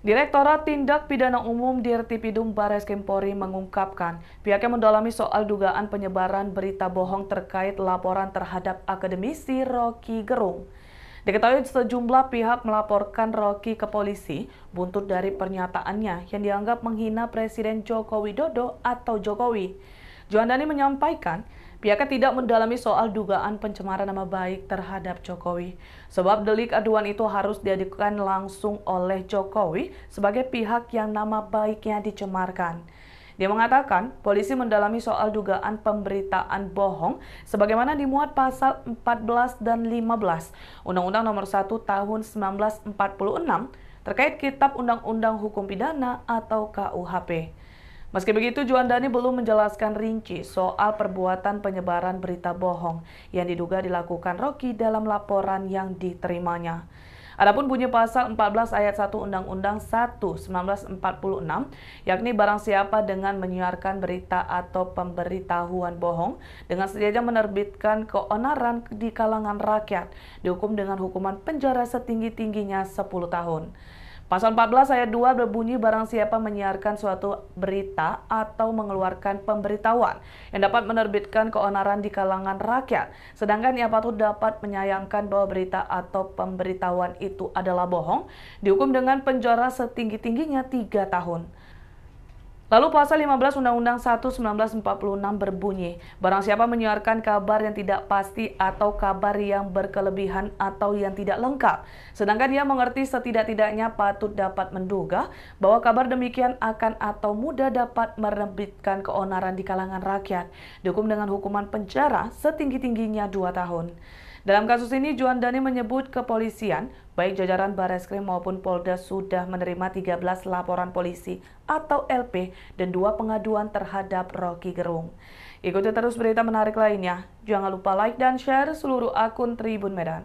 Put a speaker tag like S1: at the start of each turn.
S1: Direktorat Tindak Pidana Umum Dirtipidum Bares Kempori mengungkapkan pihaknya mendalami soal dugaan penyebaran berita bohong terkait laporan terhadap akademisi Rocky Gerung. Diketahui sejumlah pihak melaporkan Rocky ke polisi buntut dari pernyataannya yang dianggap menghina Presiden Joko Widodo atau Jokowi. Juandani menyampaikan pihaknya tidak mendalami soal dugaan pencemaran nama baik terhadap Jokowi. Sebab delik aduan itu harus diadukan langsung oleh Jokowi sebagai pihak yang nama baiknya dicemarkan. Dia mengatakan polisi mendalami soal dugaan pemberitaan bohong sebagaimana dimuat pasal 14 dan 15 Undang-Undang Nomor 1 Tahun 1946 terkait Kitab Undang-Undang Hukum Pidana atau KUHP. Meski begitu, Juandani belum menjelaskan rinci soal perbuatan penyebaran berita bohong yang diduga dilakukan Rocky dalam laporan yang diterimanya. Adapun bunyi pasal 14 ayat 1 Undang-Undang 1 1946 yakni barang siapa dengan menyiarkan berita atau pemberitahuan bohong dengan sengaja menerbitkan keonaran di kalangan rakyat dihukum dengan hukuman penjara setinggi-tingginya 10 tahun. Pasal 14 ayat 2 berbunyi barang siapa menyiarkan suatu berita atau mengeluarkan pemberitahuan yang dapat menerbitkan keonaran di kalangan rakyat, sedangkan ia patut dapat menyayangkan bahwa berita atau pemberitahuan itu adalah bohong, dihukum dengan penjara setinggi-tingginya tiga tahun. Lalu pasal 15 Undang-Undang 1 1946 berbunyi, barang siapa menyiarkan kabar yang tidak pasti atau kabar yang berkelebihan atau yang tidak lengkap, sedangkan ia mengerti setidak-tidaknya patut dapat menduga bahwa kabar demikian akan atau mudah dapat merebitkan keonaran di kalangan rakyat, dihukum dengan hukuman penjara setinggi-tingginya dua tahun. Dalam kasus ini, Juan Dani menyebut kepolisian, baik jajaran Bareskrim maupun Polda sudah menerima 13 laporan polisi atau LP dan dua pengaduan terhadap Rocky Gerung. Ikuti terus berita menarik lainnya. Jangan lupa like dan share seluruh akun Tribun Medan.